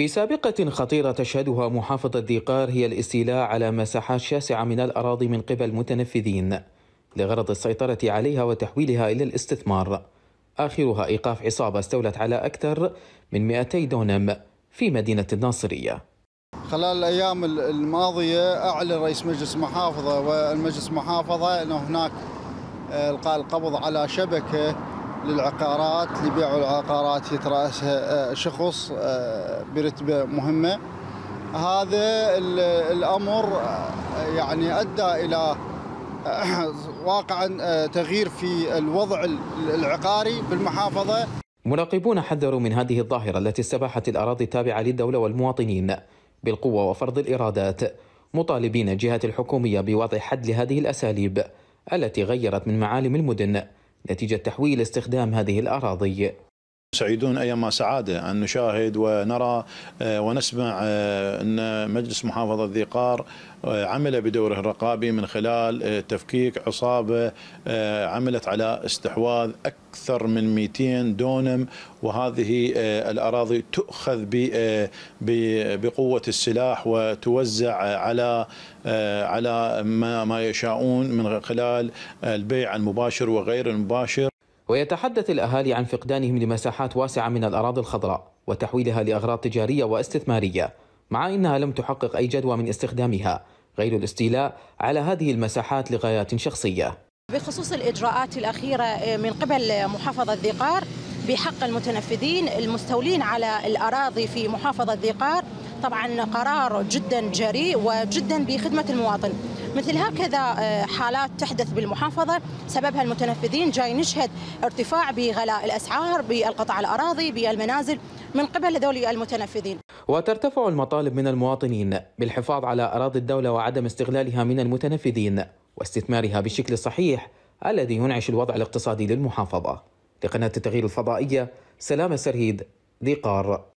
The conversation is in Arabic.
في سابقة خطيرة تشهدها محافظة ديقار هي الاستيلاء على مساحات شاسعة من الأراضي من قبل متنفذين لغرض السيطرة عليها وتحويلها إلى الاستثمار آخرها إيقاف عصابة استولت على أكثر من 200 دونم في مدينة الناصرية خلال الأيام الماضية أعلن رئيس مجلس محافظة والمجلس محافظة أن هناك آه، القاء القبض على شبكة للعقارات لبيع العقارات يترأسها آه، شخص آه، برتبة مهمة هذا الأمر آه، يعني أدى إلى واقعا تغيير في الوضع العقاري بالمحافظة مراقبون حذروا من هذه الظاهرة التي استباحت الأراضي التابعة للدولة والمواطنين بالقوة وفرض الإرادات مطالبين الجهات الحكومية بوضع حد لهذه الأساليب التي غيرت من معالم المدن نتيجة تحويل استخدام هذه الأراضي سعيدون أيما سعادة أن نشاهد ونرى آه، ونسمع آه، أن مجلس محافظة ذي قار آه، عمل بدوره الرقابي من خلال تفكيك عصابة عملت على استحواذ أكثر من 200 دونم وهذه الأراضي تؤخذ بقوة السلاح وتوزع على على ما يشاؤون من خلال البيع المباشر وغير المباشر ويتحدث الأهالي عن فقدانهم لمساحات واسعة من الأراضي الخضراء وتحويلها لأغراض تجارية واستثمارية مع أنها لم تحقق أي جدوى من استخدامها غير الاستيلاء على هذه المساحات لغايات شخصية بخصوص الإجراءات الأخيرة آه، من قبل محافظة ذقار بحق المتنفذين المستولين على الأراضي في محافظة ذقار طبعا قرار جدا جريء وجدا بخدمة المواطن مثل هكذا آه، حالات تحدث بالمحافظة سببها المتنفذين جاي نشهد ارتفاع بغلاء الأسعار بالقطع الأراضي بالمنازل من قبل هذول المتنفذين وترتفع المطالب من المواطنين بالحفاظ على أراضي الدولة وعدم استغلالها من المتنفذين واستثمارها بالشكل الصحيح الذي ينعش الوضع الاقتصادي للمحافظة لقناة التغيير الفضائية سلامة سرهيد ذي قار